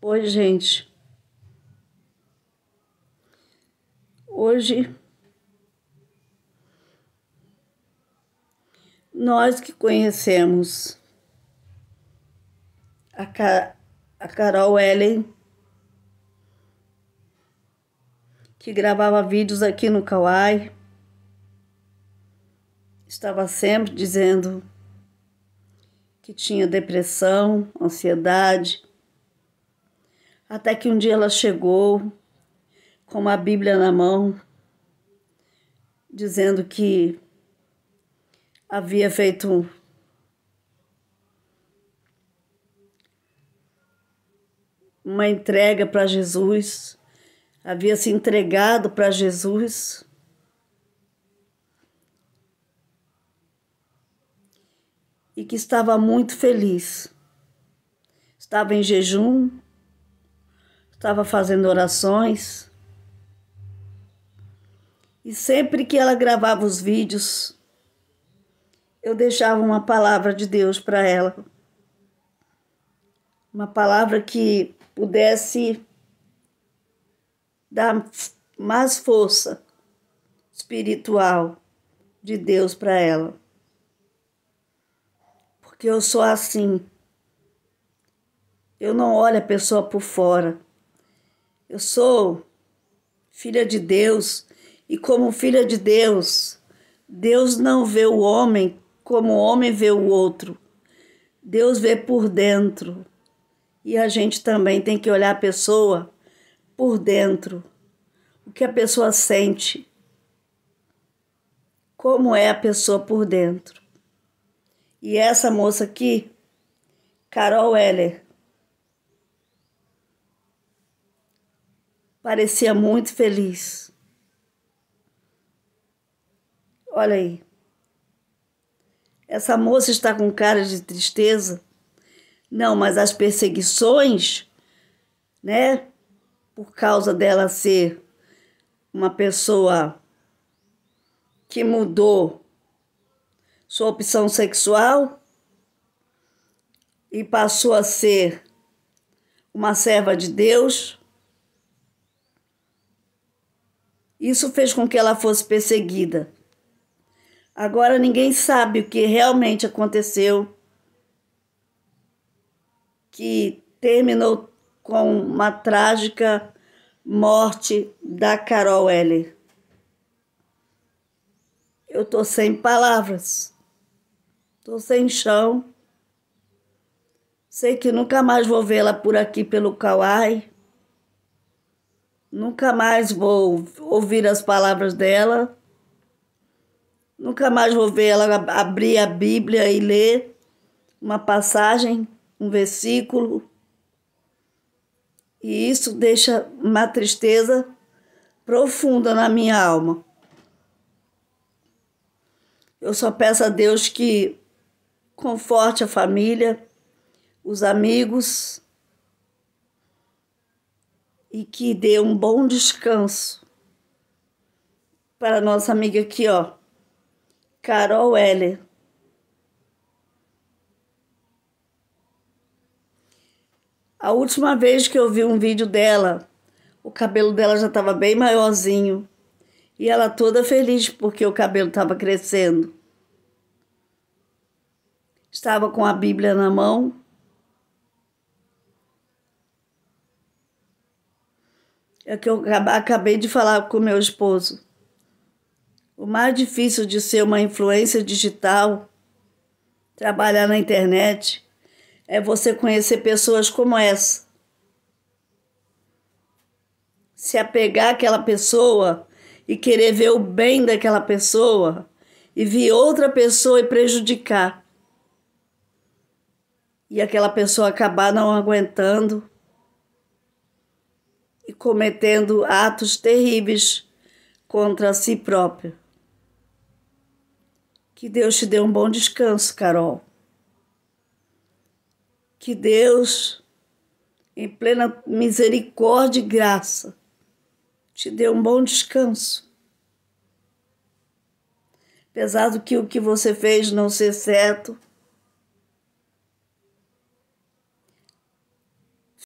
Oi, gente. Hoje nós que conhecemos a, Ca a Carol Ellen, que gravava vídeos aqui no Kauai, estava sempre dizendo que tinha depressão, ansiedade até que um dia ela chegou com uma Bíblia na mão, dizendo que havia feito uma entrega para Jesus, havia se entregado para Jesus. E que estava muito feliz. Estava em jejum, estava fazendo orações. E sempre que ela gravava os vídeos, eu deixava uma palavra de Deus para ela. Uma palavra que pudesse dar mais força espiritual de Deus para ela. Porque eu sou assim. Eu não olho a pessoa por fora. Eu sou filha de Deus e, como filha de Deus, Deus não vê o homem como o homem vê o outro. Deus vê por dentro. E a gente também tem que olhar a pessoa por dentro. O que a pessoa sente. Como é a pessoa por dentro. E essa moça aqui, Carol Heller, parecia muito feliz. Olha aí. Essa moça está com cara de tristeza. Não, mas as perseguições, né? Por causa dela ser uma pessoa que mudou sua opção sexual e passou a ser uma serva de Deus Isso fez com que ela fosse perseguida. Agora ninguém sabe o que realmente aconteceu, que terminou com uma trágica morte da Carol Heller. Eu tô sem palavras, tô sem chão. Sei que nunca mais vou vê-la por aqui pelo Kauai. Nunca mais vou ouvir as palavras dela. Nunca mais vou ver ela abrir a Bíblia e ler uma passagem, um versículo. E isso deixa uma tristeza profunda na minha alma. Eu só peço a Deus que conforte a família, os amigos, e que dê um bom descanso para nossa amiga aqui, ó, Carol Heller. A última vez que eu vi um vídeo dela, o cabelo dela já estava bem maiorzinho e ela toda feliz porque o cabelo estava crescendo. Estava com a Bíblia na mão é o que eu acabei de falar com meu esposo. O mais difícil de ser uma influência digital, trabalhar na internet, é você conhecer pessoas como essa. Se apegar àquela pessoa e querer ver o bem daquela pessoa e vir outra pessoa e prejudicar. E aquela pessoa acabar não aguentando cometendo atos terríveis contra si próprio. Que Deus te dê um bom descanso, Carol. Que Deus, em plena misericórdia e graça, te dê um bom descanso. Apesar do que o que você fez não ser certo,